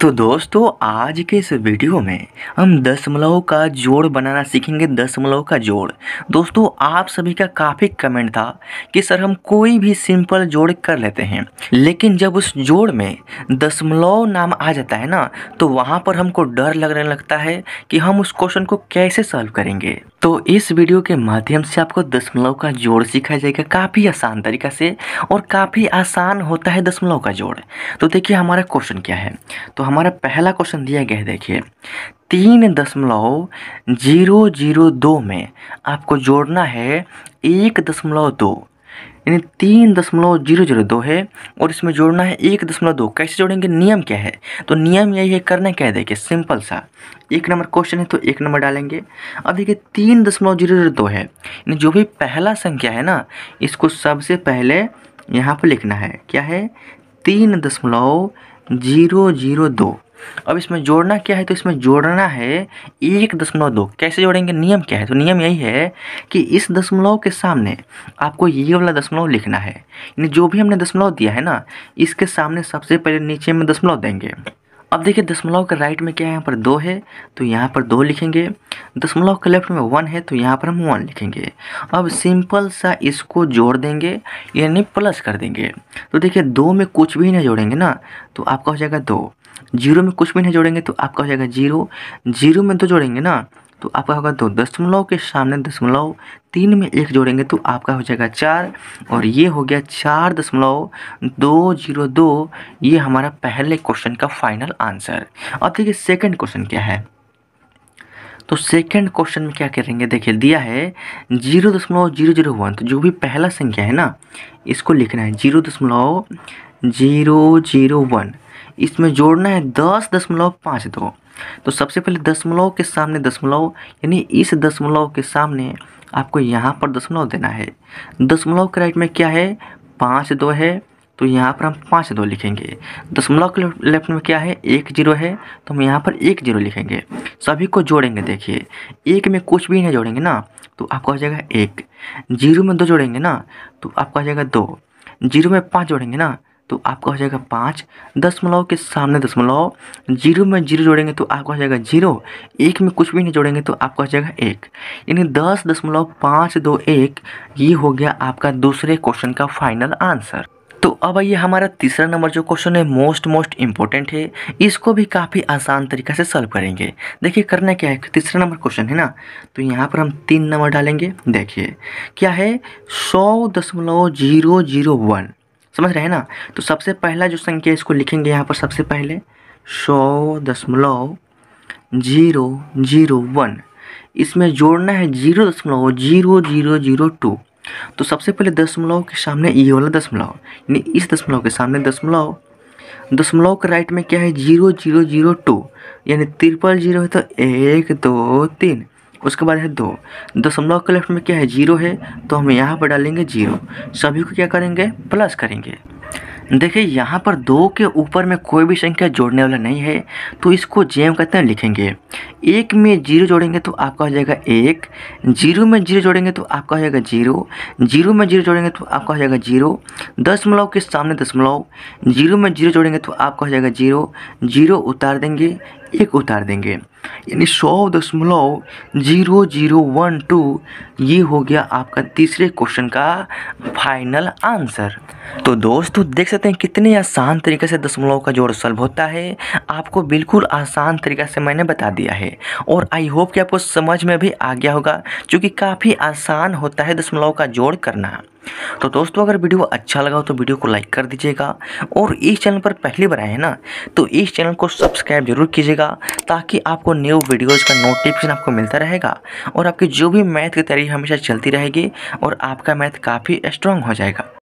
तो दोस्तों आज के इस वीडियो में हम दशमलव का जोड़ बनाना सीखेंगे दशमलव का जोड़ दोस्तों आप सभी का काफ़ी कमेंट था कि सर हम कोई भी सिंपल जोड़ कर लेते हैं लेकिन जब उस जोड़ में दशमलव नाम आ जाता है ना तो वहाँ पर हमको डर लगने लगता है कि हम उस क्वेश्चन को कैसे सॉल्व करेंगे तो इस वीडियो के माध्यम से आपको दशमलव का जोड़ सिखाया जाएगा काफ़ी आसान तरीका से और काफ़ी आसान होता है दशमलव का जोड़ तो देखिए हमारा क्वेश्चन क्या है तो हमारा पहला क्वेश्चन दिया गया है देखिए तीन दशमलव जीरो जीरो दो में आपको जोड़ना है एक दशमलव दो यानी तीन दशमलव जीरो जीरो दो है और इसमें जोड़ना है एक दशमलव दो कैसे जोड़ेंगे नियम क्या है तो नियम यही है करना क्या देखिए सिंपल सा एक नंबर क्वेश्चन है तो एक नंबर डालेंगे अब देखिए तीन दशमलव जीरो जीरो दो है यानी जो भी पहला संख्या है ना इसको सबसे पहले यहाँ पर लिखना है क्या है तीन दशमलव जीरो जीरो दो अब इसमें जोड़ना क्या है तो इसमें जोड़ना है एक दशमलव दो कैसे जोड़ेंगे नियम क्या है तो नियम यही है कि इस दशमलव के सामने आपको ये वाला दशमलव लिखना है यानी जो भी हमने दशमलव दिया है ना इसके सामने सबसे पहले नीचे में दशमलव देंगे अब देखिए दशमलव के राइट में क्या है यहाँ पर दो है तो यहाँ पर दो लिखेंगे दशमलव के लेफ्ट में वन है तो यहाँ पर हम वन लिखेंगे अब सिंपल सा इसको जोड़ देंगे यानी प्लस कर देंगे तो देखिए दो में कुछ भी नहीं जोड़ेंगे ना तो आपका हो जाएगा दो जीरो में कुछ भी नहीं जोड़ेंगे तो आपका हो जाएगा जीरो जीरो में दो जोड़ेंगे ना तो आपका होगा दो दशमलव के सामने दशमलव तीन में एक जोड़ेंगे तो आपका हो जाएगा चार और ये हो गया चार दशमलव दो जीरो दो ये हमारा पहले क्वेश्चन का फाइनल आंसर अब देखिए सेकंड क्वेश्चन क्या है तो सेकंड क्वेश्चन में क्या करेंगे देखिए दिया है जीरो दशमलव जीरो जीरो वन तो जो भी पहला संख्या है ना इसको लिखना है जीरो दशमलव जीरो जीरो वन इसमें जोड़ना है दस दशमलव पाँच दो तो सबसे पहले दशमलव के सामने दशमलव यानी इस दशमलव के सामने आपको यहाँ पर दशमलव देना है दशमलव के राइट में क्या है पाँच दो है तो यहाँ पर हम पाँच दो लिखेंगे दशमलव के लेफ्ट में क्या है एक जीरो है तो हम यहाँ पर एक जीरो लिखेंगे सभी को जोड़ेंगे देखिए एक में कुछ भी नहीं जोड़ेंगे ना तो आपका आ जाएगा एक जीरो में दो जोड़ेंगे ना तो आपका आ जाएगा दो जीरो में पाँच जोड़ेंगे ना तो आपका हो जाएगा पाँच दशमलव के सामने दशमलव जीरो में जीरो जोड़ेंगे तो आपका हो जाएगा जीरो एक में कुछ भी नहीं जोड़ेंगे तो आपका हो जाएगा एक यानी दस दशमलव पाँच दो एक ये हो गया आपका दूसरे क्वेश्चन का फाइनल आंसर तो अब ये हमारा तीसरा नंबर जो क्वेश्चन है मोस्ट मोस्ट इम्पोर्टेंट है इसको भी काफ़ी आसान तरीका से सॉल्व करेंगे देखिए करना क्या है तीसरा नंबर क्वेश्चन है ना तो यहाँ पर हम तीन नंबर डालेंगे देखिए क्या है सौ दशमलव जीरो जीरो वन समझ रहे हैं ना तो सबसे पहला जो संख्या इसको लिखेंगे यहाँ पर सबसे पहले सौ दशमलव जीरो जीरो वन इसमें जोड़ना है जीरो दशमलव जीरो जीरो जीरो टू तो सबसे पहले दशमलव के सामने ये वाला दशमलव यानी इस दशमलव के सामने दशमलव दशमलव के राइट में क्या है जीरो जीरो जीरो टू यानी ट्रिपल जीरो है तो एक दो तीन उसके बाद है दो दशमलव के लेफ्ट में क्या है जीरो है तो हम यहाँ पर डालेंगे जीरो सभी को क्या करेंगे प्लस करेंगे देखिए यहाँ पर दो के ऊपर में कोई भी संख्या जोड़ने वाला नहीं है तो इसको जेम कहते हैं लिखेंगे एक में जीरो जोड़ेंगे तो आपका हो जाएगा एक जीरो में जीरो जोड़ेंगे तो आपका हो जाएगा जीरो जीरो में जीरो जोड़ेंगे तो आपका हो जाएगा जीरो दशमलव के सामने दशमलव जीरो में जीरो जोड़ेंगे तो आपका हो जाएगा जीरो जीरो उतार देंगे एक उतार देंगे यानी सौ दशमलव जीरो जीरो वन टू ये हो गया आपका तीसरे क्वेश्चन का फाइनल आंसर तो दोस्तों देख सकते लेते हैं कितने आसान तरीके से दशमलव का जोड़ सल्व होता है आपको बिल्कुल आसान तरीके से मैंने बता दिया है और आई होप कि आपको समझ में भी आ गया होगा क्योंकि काफ़ी आसान होता है दशमलव का जोड़ करना तो दोस्तों अगर वीडियो अच्छा लगा हो तो वीडियो को लाइक कर दीजिएगा और इस चैनल पर पहली बार आए हैं ना तो इस चैनल को सब्सक्राइब जरूर कीजिएगा ताकि आपको न्यू वीडियोज़ का नोटिफिकेशन आपको मिलता रहेगा और आपकी जो भी मैथ की तैयारी हमेशा चलती रहेगी और आपका मैथ काफ़ी स्ट्रांग हो जाएगा